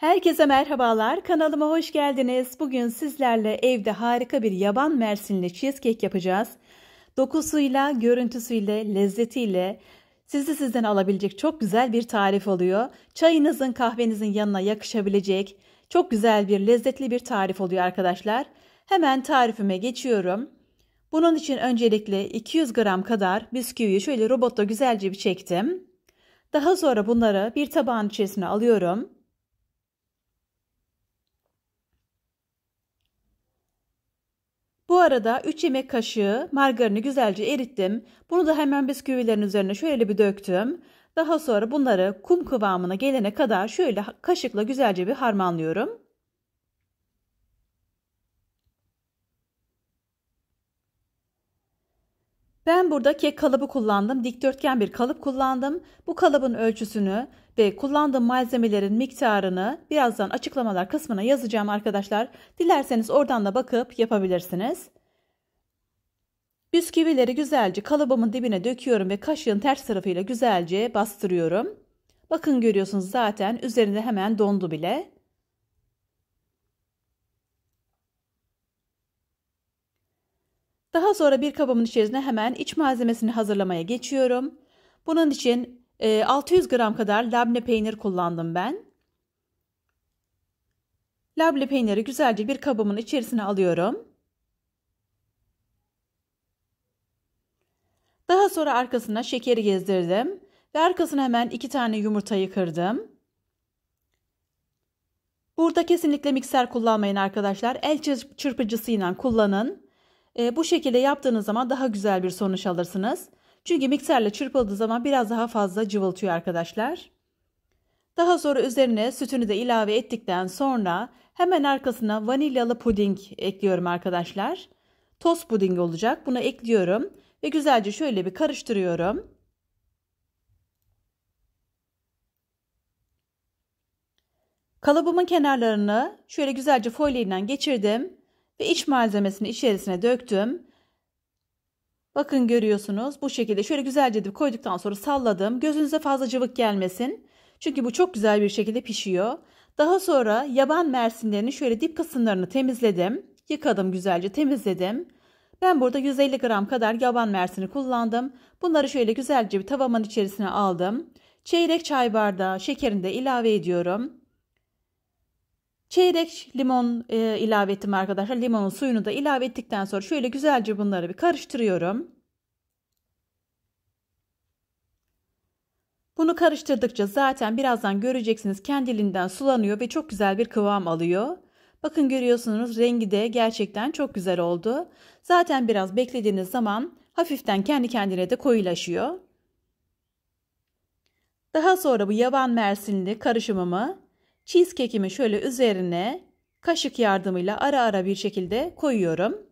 Herkese merhabalar. Kanalıma hoş geldiniz. Bugün sizlerle evde harika bir yaban mersinli cheesecake yapacağız. Dokusuyla, görüntüsüyle, lezzetiyle sizi sizden alabilecek çok güzel bir tarif oluyor. Çayınızın, kahvenizin yanına yakışabilecek çok güzel bir lezzetli bir tarif oluyor arkadaşlar. Hemen tarifime geçiyorum. Bunun için öncelikle 200 gram kadar bisküviyi şöyle robotta güzelce bir çektim. Daha sonra bunları bir tabağın içerisine alıyorum. Bu arada 3 yemek kaşığı margarini güzelce erittim. Bunu da hemen bisküvilerin üzerine şöyle bir döktüm. Daha sonra bunları kum kıvamına gelene kadar şöyle kaşıkla güzelce bir harmanlıyorum. Ben burada kek kalıbı kullandım. Dikdörtgen bir kalıp kullandım. Bu kalıbın ölçüsünü ve kullandığım malzemelerin miktarını birazdan açıklamalar kısmına yazacağım arkadaşlar. Dilerseniz oradan da bakıp yapabilirsiniz. Bisküvileri güzelce kalıbımın dibine döküyorum ve kaşığın ters tarafıyla güzelce bastırıyorum. Bakın görüyorsunuz zaten üzerinde hemen dondu bile. Daha sonra bir kabımın içerisine hemen iç malzemesini hazırlamaya geçiyorum. Bunun için 600 e, gram kadar labne peynir kullandım ben. Labne peyniri güzelce bir kabımın içerisine alıyorum. Daha sonra arkasına şekeri gezdirdim ve arkasına hemen iki tane yumurtayı kırdım. Burada kesinlikle mikser kullanmayın arkadaşlar. El çırpıcısıyla kullanın. E, bu şekilde yaptığınız zaman daha güzel bir sonuç alırsınız. Çünkü mikserle çırpıldığı zaman biraz daha fazla cıvıltıyor arkadaşlar. Daha sonra üzerine sütünü de ilave ettikten sonra hemen arkasına vanilyalı puding ekliyorum arkadaşlar. Toz puding olacak. Bunu ekliyorum ve güzelce şöyle bir karıştırıyorum. Kalıbımın kenarlarını şöyle güzelce folye ile geçirdim ve iç malzemesini içerisine döktüm. Bakın görüyorsunuz bu şekilde şöyle güzelce dip koyduktan sonra salladım. Gözünüze fazla cıvık gelmesin. Çünkü bu çok güzel bir şekilde pişiyor. Daha sonra yaban mersinlerini şöyle dip kısımlarını temizledim. Yıkadım güzelce temizledim. Ben burada 150 gram kadar yaban mersini kullandım. Bunları şöyle güzelce bir tavamın içerisine aldım. Çeyrek çay bardağı şekerini de ilave ediyorum. Çeyrek limon e, ilave ettim arkadaşlar. Limonun suyunu da ilave ettikten sonra şöyle güzelce bunları bir karıştırıyorum. Bunu karıştırdıkça zaten birazdan göreceksiniz kendiliğinden sulanıyor ve çok güzel bir kıvam alıyor. Bakın görüyorsunuz rengi de gerçekten çok güzel oldu. Zaten biraz beklediğiniz zaman hafiften kendi kendine de koyulaşıyor. Daha sonra bu yaban mersinli karışımımı Cheesecake'imi şöyle üzerine kaşık yardımıyla ara ara bir şekilde koyuyorum.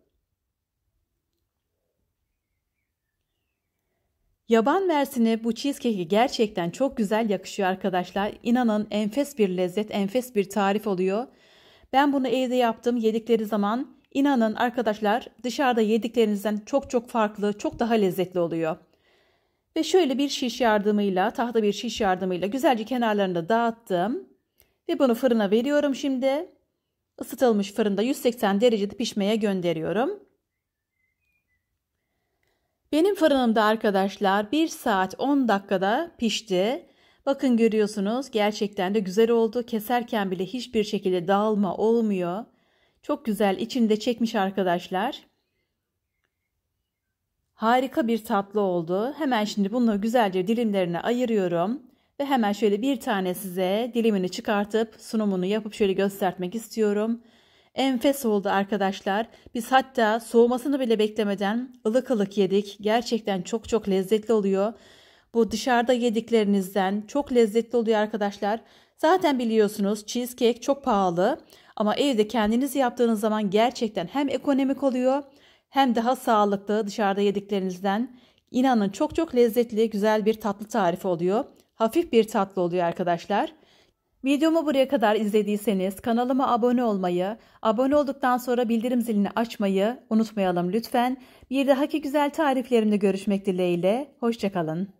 Yaban mersini bu cheesecake'e gerçekten çok güzel yakışıyor arkadaşlar. İnanın enfes bir lezzet, enfes bir tarif oluyor. Ben bunu evde yaptım. Yedikleri zaman inanın arkadaşlar dışarıda yediklerinizden çok çok farklı, çok daha lezzetli oluyor. Ve şöyle bir şiş yardımıyla, tahta bir şiş yardımıyla güzelce kenarlarını dağıttım. Ve bunu fırına veriyorum şimdi. Isıtılmış fırında 180 derecede pişmeye gönderiyorum. Benim fırınımda arkadaşlar 1 saat 10 dakikada pişti. Bakın görüyorsunuz gerçekten de güzel oldu. Keserken bile hiçbir şekilde dağılma olmuyor. Çok güzel içinde çekmiş arkadaşlar. Harika bir tatlı oldu. Hemen şimdi bunu güzelce dilimlerine ayırıyorum. Ve hemen şöyle bir tane size dilimini çıkartıp sunumunu yapıp şöyle göstermek istiyorum. Enfes oldu arkadaşlar. Biz hatta soğumasını bile beklemeden ılık ılık yedik. Gerçekten çok çok lezzetli oluyor. Bu dışarıda yediklerinizden çok lezzetli oluyor arkadaşlar. Zaten biliyorsunuz cheesecake çok pahalı ama evde kendiniz yaptığınız zaman gerçekten hem ekonomik oluyor hem daha sağlıklı dışarıda yediklerinizden. İnanın çok çok lezzetli güzel bir tatlı tarifi oluyor. Hafif bir tatlı oluyor arkadaşlar. Videomu buraya kadar izlediyseniz kanalıma abone olmayı, abone olduktan sonra bildirim zilini açmayı unutmayalım lütfen. Bir dahaki güzel tariflerimde görüşmek dileğiyle. Hoşçakalın.